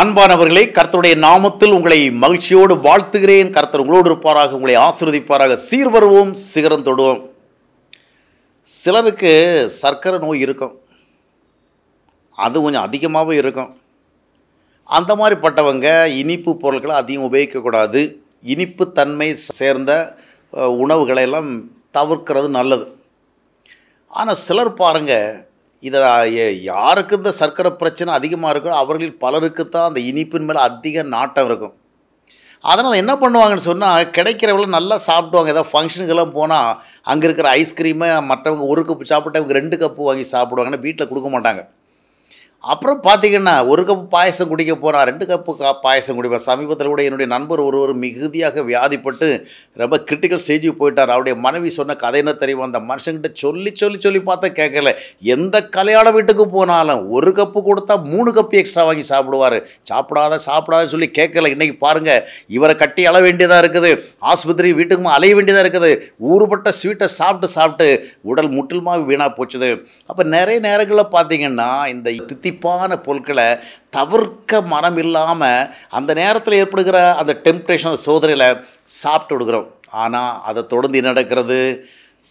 அன்பானவர்களே கர்த்தருடைய நாமத்தில் உங்களை மகிழ்ச்சியோடு வாழ்த்துகிறேன் கர்த்தர் உங்களோடு இருப்பாராக உங்களை ஆசிர்வதிப்பாராக சீர்வருவோம் சிகரம் தொடுவோம் சிலருக்கு சர்க்கரை நோய் இருக்கும் அது கொஞ்சம் அதிகமாகவும் இருக்கும் அந்த மாதிரி பட்டவங்க இனிப்பு பொருட்களை அதிகம் உபயோகிக்கக்கூடாது இனிப்பு தன்மை சேர்ந்த உணவுகளை எல்லாம் தவிர்க்கிறது நல்லது ஆனால் சிலர் பாருங்கள் இதை யாருக்கு இந்த சர்க்கரை பிரச்சனை அதிகமாக இருக்கோ அவர்களில் பலருக்கு தான் அந்த இனிப்பின் மேலே அதிக நாட்டம் இருக்கும் அதனால் என்ன பண்ணுவாங்கன்னு சொன்னால் கிடைக்கிறவங்களும் நல்லா சாப்பிடுவாங்க ஏதாவது ஃபங்க்ஷனுக்கெல்லாம் போனால் அங்கே இருக்கிற ஐஸ்கிரீமை மற்றவங்க ஒரு கப்பு சாப்பிட்டவங்க ரெண்டு கப்பு வாங்கி சாப்பிடுவாங்கன்னா வீட்டில் கொடுக்க மாட்டாங்க அப்புறம் பார்த்திங்கன்னா ஒரு கப் பாயசம் குடிக்க போனால் ரெண்டு கப்பு கா பாயசம் குடிப்பேன் சமீபத்தில் கூட என்னுடைய நண்பர் ஒருவர் மிகுதியாக வியாதிப்பட்டு ரொம்ப கிரிட்டிக்கல் ஸ்டேஜுக்கு போயிட்டார் அவருடைய மனைவி சொன்ன கதை என்ன தெரியும் அந்த மனுஷங்கிட்ட சொல்லி சொல்லி சொல்லி பார்த்தா கேட்கல எந்த கல்யாண வீட்டுக்கு போனாலும் ஒரு கப்பு கொடுத்தா மூணு கப்பு எக்ஸ்ட்ரா வாங்கி சாப்பிடுவார் சாப்பிடாத சாப்பிடாத சொல்லி கேட்கல இன்றைக்கி பாருங்கள் இவரை கட்டி அழ வேண்டியதாக இருக்குது ஆஸ்பத்திரி வீட்டுக்கும் அலைய வேண்டியதாக இருக்குது ஊறுபட்ட ஸ்வீட்டை சாப்பிட்டு சாப்பிட்டு உடல் முற்றிலுமாக வீணாக போச்சுது அப்போ நிறைய நேரங்களில் பார்த்திங்கன்னா இந்த தித்தி தித்திப்பான பொருட்களை தவிர்க்க மனம் இல்லாமல் அந்த நேரத்தில் ஏற்படுகிற அந்த டெம்ப்டேஷன் அந்த சோதனையில் சாப்பிட்டு விடுக்குறோம் ஆனால் அதை தொடர்ந்து என்ன நடக்கிறது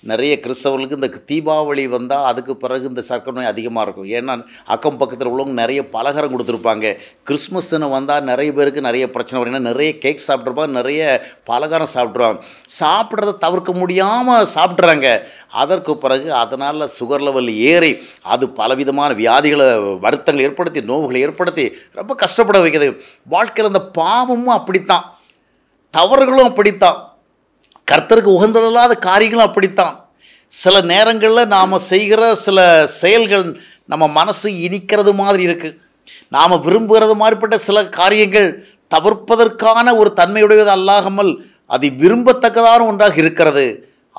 நிறைய கிறிஸ்தவர்களுக்கு இந்த தீபாவளி வந்தால் அதுக்கு பிறகு இந்த சர்க்கரை நோய் அதிகமாக இருக்கும் ஏன்னா அக்கம் பக்கத்தில் உள்ளவங்க நிறைய பலகாரம் கொடுத்துருப்பாங்க கிறிஸ்மஸ் தினம் வந்தால் நிறைய பேருக்கு நிறைய பிரச்சனை வரும் ஏன்னா நிறைய கேக் சாப்பிட்ருப்பாங்க நிறைய பலகாரம் சாப்பிட்ருவாங்க சாப்பிட்றத தவிர்க்க முடியாமல் சாப்பிட்றாங்க அதற்கு பிறகு அதனால் சுகர் லெவல் ஏறி அது பலவிதமான வியாதிகளை வருத்தங்களை ஏற்படுத்தி நோவுகளை ஏற்படுத்தி ரொம்ப கஷ்டப்பட வைக்கிறது வாழ்க்கையில் அந்த பாவமும் அப்படித்தான் தவறுகளும் அப்படித்தான் கர்த்தருக்கு உகந்ததில்லாத காரியங்களும் அப்படித்தான் சில நேரங்களில் நாம் செய்கிற சில செயல்கள் நம்ம மனசு இனிக்கிறது மாதிரி இருக்குது நாம் விரும்புகிறது மாதிரிப்பட்ட சில காரியங்கள் தவிர்ப்பதற்கான ஒரு தன்மையுடையது அல்லாமல் அது விரும்பத்தக்கதான ஒன்றாக இருக்கிறது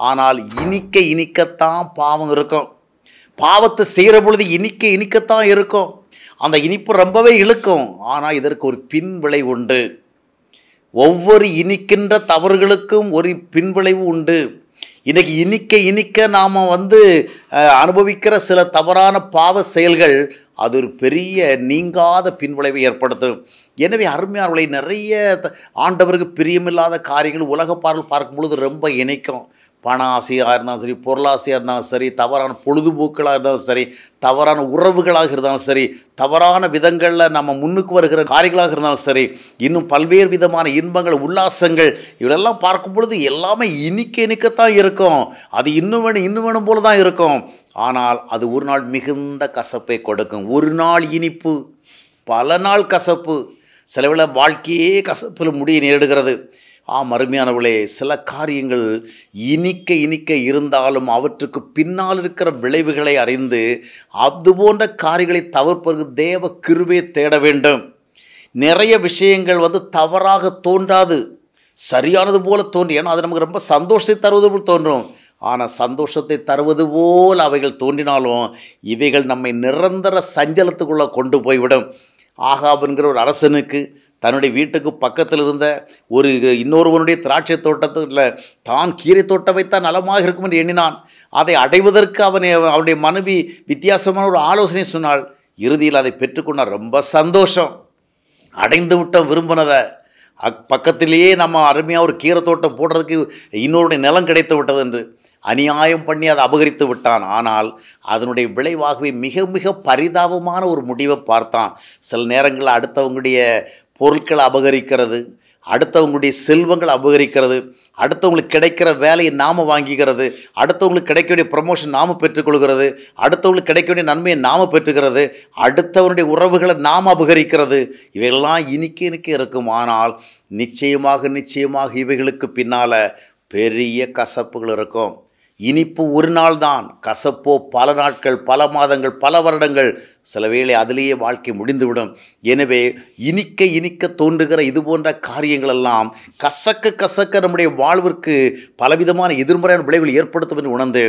ஆனால் இனிக்க இனிக்கத்தான் பாவம் இருக்கும் பாவத்தை செய்கிற பொழுது இனிக்க இனிக்கத்தான் இருக்கும் அந்த இனிப்பு ரொம்பவே இழுக்கும் ஆனால் இதற்கு ஒரு பின்விளை உண்டு ஒவ்வொரு இனிக்கின்ற தவறுகளுக்கும் ஒரு பின்விளைவு உண்டு இன்றைக்கி இனிக்க இனிக்க நாம் வந்து அனுபவிக்கிற சில தவறான பாவ செயல்கள் அது ஒரு பெரிய நீங்காத பின்விளைவை ஏற்படுத்தும் எனவே அருமையார்களை நிறைய ஆண்டவருக்கு பிரியமில்லாத காரியங்கள் உலக பார்வை பார்க்கும் பொழுது ரொம்ப இணைக்கும் பண ஆசையாக இருந்தாலும் சரி பொருளாசையாக இருந்தாலும் சரி தவறான பொழுதுபோக்களாக இருந்தாலும் சரி தவறான உறவுகளாக இருந்தாலும் சரி தவறான விதங்களில் நம்ம முன்னுக்கு வருகிற காரியங்களாக இருந்தாலும் சரி இன்னும் பல்வேறு விதமான இன்பங்கள் உல்லாசங்கள் இவளெல்லாம் பார்க்கும் பொழுது எல்லாமே இனிக்க இனிக்கத்தான் இருக்கும் அது இன்னும் வேணும் இன்னும் வேணும் போல தான் இருக்கும் ஆனால் அது ஒரு நாள் மிகுந்த கசப்பை கொடுக்கும் ஒரு நாள் இனிப்பு பல நாள் கசப்பு சிலவில் வாழ்க்கையே கசப்பில் முடிய நேரிடுகிறது ஆம் அருமையானவர்களே சில காரியங்கள் இனிக்க இனிக்க இருந்தாலும் அவற்றுக்கு பின்னால் இருக்கிற விளைவுகளை அறிந்து அது போன்ற காரியங்களை தவிர்ப்பதற்கு தேவ கிருவே தேட வேண்டும் நிறைய விஷயங்கள் வந்து தவறாக தோன்றாது சரியானது போல தோன்றி ஏன்னா அது நமக்கு ரொம்ப சந்தோஷத்தை தருவது போல் தோன்றும் ஆனால் சந்தோஷத்தை தருவது போல் அவைகள் தோன்றினாலும் இவைகள் நம்மை நிரந்தர சஞ்சலத்துக்குள்ளே கொண்டு போய்விடும் ஆகாபுங்கிற ஒரு அரசனுக்கு தன்னுடைய வீட்டுக்கு பக்கத்தில் இருந்த ஒரு இன்னொருவனுடைய திராட்சை தோட்டத்தில் தான் கீரை தோட்டம் வைத்தால் நலமாக இருக்கும் என்று எண்ணினான் அதை அடைவதற்கு அவனை அவனுடைய மனைவி வித்தியாசமான ஒரு ஆலோசனை சொன்னாள் இறுதியில் அதை பெற்றுக்கொண்டால் ரொம்ப சந்தோஷம் அடைந்து விட்டோம் விரும்பினதை அக் பக்கத்திலேயே நம்ம அருமையாக ஒரு கீரை தோட்டம் போடுறதுக்கு இன்னொருடைய நிலம் கிடைத்து விட்டது என்று அநியாயம் பண்ணி அதை அபகரித்து விட்டான் ஆனால் அதனுடைய விளைவாகவே மிக மிக பரிதாபமான ஒரு முடிவை பார்த்தான் சில நேரங்களில் அடுத்தவங்களுடைய பொருட்களை அபகரிக்கிறது அடுத்தவங்களுடைய செல்வங்கள் அபகரிக்கிறது அடுத்தவங்களுக்கு கிடைக்கிற வேலையை நாம் வாங்கிக்கிறது அடுத்தவங்களுக்கு கிடைக்க வேண்டிய ப்ரமோஷன் நாம் பெற்றுக்கொள்கிறது அடுத்தவங்களுக்கு கிடைக்க வேண்டிய நன்மையை நாம் பெற்றுக்கிறது அடுத்தவனுடைய உறவுகளை நாம் அபகரிக்கிறது இவையெல்லாம் இனிக்கு இனிக்கு இருக்கும் ஆனால் நிச்சயமாக நிச்சயமாக இவைகளுக்கு பின்னால் பெரிய கசப்புகள் இருக்கும் இனிப்பு ஒரு நாள் தான் கசப்போ பல நாட்கள் பல மாதங்கள் பல வருடங்கள் சில வேளை அதிலேயே வாழ்க்கை முடிந்துவிடும் எனவே இனிக்க இனிக்க தோன்றுகிற இது போன்ற காரியங்களெல்லாம் கசக்க கசக்க நம்முடைய வாழ்விற்கு பலவிதமான எதிர்மறையான விளைவுகள் ஏற்படுத்தும் என்று உணர்ந்து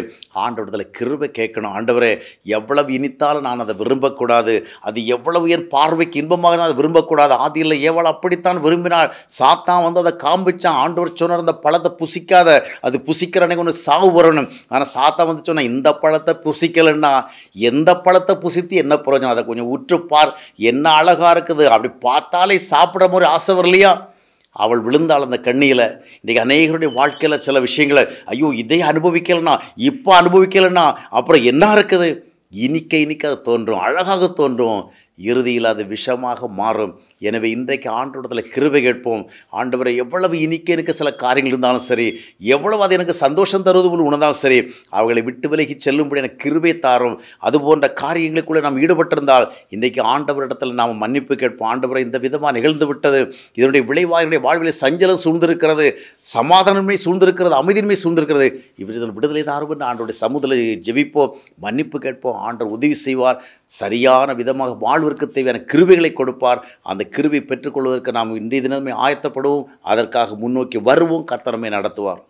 ஆண்டவரத்தில் கிருவை கேட்கணும் ஆண்டவரே எவ்வளவு இனித்தாலும் நான் அதை விரும்பக்கூடாது அது எவ்வளவு என் பார்வைக்கு இன்பமாக நான் அதை விரும்பக்கூடாது ஆதியில் எவ்வளோ அப்படித்தான் விரும்பினால் சாத்தான் வந்து அதை காம்பிச்சான் ஆண்டவர் சொன்னார் அந்த பழத்தை புசிக்காத அது புசிக்கிற அன்னைக்கு ஒன்று சாவு வரணும் ஆனால் சாத்தான் வந்து சொன்னால் இந்த பழத்தை புசிக்கலைன்னா எந்த பழத்தை புசித்து என்ன பிரயோஜனம் அதை கொஞ்சம் உற்றுப்பார் என்ன அழகாக இருக்குது அப்படி பார்த்தாலே சாப்பிட்ற மாதிரி ஆசை வரலையா அவள் விழுந்தாள் அந்த கண்ணியில் இன்றைக்கி அநேகருடைய வாழ்க்கையில் சில விஷயங்களை ஐயோ இதை அனுபவிக்கலைனா இப்போ அனுபவிக்கலைனா அப்புறம் என்ன இருக்குது இனிக்க இனிக்க அது தோன்றும் அழகாக தோன்றும் இறுதியில் அது விஷமாக மாறும் எனவே இன்றைக்கு ஆண்டோடத்தில் கிருபை கேட்போம் ஆண்டவரை எவ்வளவு இனிக்க எனக்கு சில காரியங்கள் இருந்தாலும் சரி எவ்வளவு அது எனக்கு சந்தோஷம் தருவது போல் உணர்ந்தாலும் சரி அவர்களை விட்டு விலகி செல்லும்படி எனக்கு கிருபை தாரும் அது போன்ற காரியங்களுக்குள்ளே நாம் ஈடுபட்டிருந்தால் இன்றைக்கு ஆண்டவரிடத்தில் நாம் மன்னிப்பு கேட்போம் ஆண்டவரை இந்த விதமாக நிகழ்ந்து விட்டது இதனுடைய விளைவாயினுடைய வாழ்வில் சஞ்சலம் சூழ்ந்திருக்கிறது சமாதானமே சூழ்ந்திருக்கிறது அமைதியின்மை சூழ்ந்திருக்கிறது இவர் இதன் விடுதலை தாரும் என்று ஆண்டோடைய சமூகத்தில் ஜெபிப்போம் மன்னிப்பு கேட்போம் ஆண்டவர் உதவி செய்வார் சரியான விதமாக வாழ்விற்கு தேவையான கிருபைகளை கொடுப்பார் அந்த கிருவி பெற்றுக்கொள்வதற்கு நாம் இன்றைய தினமே ஆயத்தப்படுவோம் அதற்காக முன்னோக்கி வருவோம் கத்தனமே நடத்துவார்